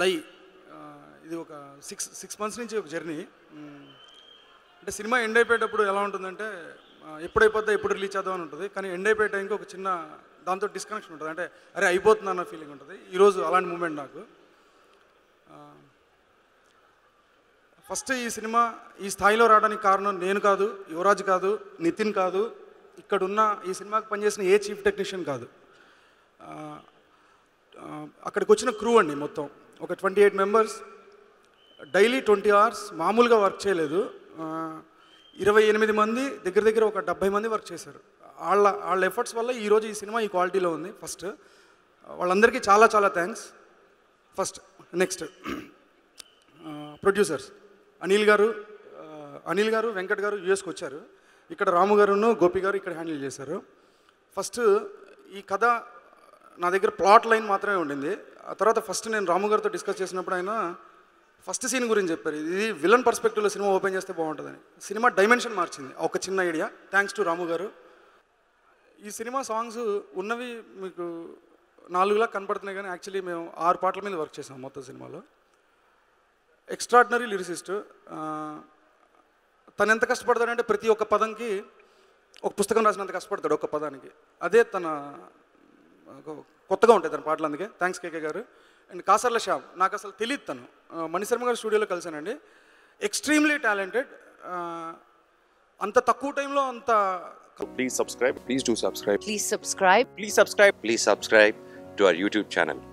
లై ఇది ఒక సిక్స్ సిక్స్ మంత్స్ నుంచి ఒక జర్నీ అంటే సినిమా ఎండ్ అయిపోయేటప్పుడు ఎలా ఉంటుందంటే ఎప్పుడైపోద్దా ఎప్పుడు రిలీజ్ చేద్దాం ఉంటుంది కానీ ఎండ్ అయిపోయే టైంకి ఒక చిన్న దాంతో డిస్కనెక్షన్ ఉంటుంది అంటే అరే అయిపోతుంది అన్న ఫీలింగ్ ఉంటుంది ఈరోజు అలాంటి మూమెంట్ నాకు ఫస్ట్ ఈ సినిమా ఈ స్థాయిలో రావడానికి కారణం నేను కాదు యువరాజ్ కాదు నితిన్ కాదు ఇక్కడున్న ఈ సినిమాకి పనిచేసిన ఏ చీఫ్ టెక్నీషియన్ కాదు అక్కడికి వచ్చిన క్రూ అండి మొత్తం ఒక twenty eight members daily twenty hours మామూలుగా వర్క్ చేయలేదు ఇరవై ఎనిమిది మంది దగ్గర దగ్గర ఒక డెబ్బై మంది వర్క్ చేశారు వాళ్ళ వాళ్ళ ఎఫర్ట్స్ వల్ల ఈరోజు ఈ సినిమా ఈ క్వాలిటీలో ఉంది ఫస్ట్ వాళ్ళందరికీ చాలా చాలా thanks first next producers Anil గారు అనిల్ గారు వెంకట్ గారు యుఎస్కి వచ్చారు ఇక్కడ రాము గారును గోపి గారు ఇక్కడ హ్యాండిల్ చేశారు ఫస్ట్ ఈ కథ నా దగ్గర ప్లాట్ లైన్ మాత్రమే ఉండింది ఆ తర్వాత ఫస్ట్ నేను రాము గారితో డిస్కస్ చేసినప్పుడు ఆయన ఫస్ట్ సీన్ గురించి చెప్పారు ఇది విలన్ పర్స్పెక్టివ్లో సినిమా ఓపెన్ చేస్తే బాగుంటుందని సినిమా డైమెన్షన్ మార్చింది ఒక చిన్న ఐడియా థ్యాంక్స్ టు రాము గారు ఈ సినిమా సాంగ్స్ ఉన్నవి మీకు నాలుగులా కనపడుతున్నాయి కానీ యాక్చువల్లీ మేము ఆరు పాటల మీద వర్క్ చేసాం మొత్తం సినిమాలో ఎక్స్ట్రాడినరీ లిరిసిస్ట్ తను ఎంత కష్టపడతాడంటే ప్రతి ఒక్క పదంకి ఒక పుస్తకం రాసినంత కష్టపడతాడు ఒక పదానికి అదే తన కొత్తగా ఉంటాయి తన పాటలు అందుకే థ్యాంక్స్ కేకే గారు అండ్ కాసర్ల షాబ్ నాకు అసలు తెలియదు తను మణిశర్మ గారు స్టూడియోలో కలిశానండి ఎక్స్ట్రీమ్లీ టాలెంటెడ్ అంత తక్కువ టైంలో అంత please subscribe please do subscribe please subscribe please subscribe please subscribe to our YouTube channel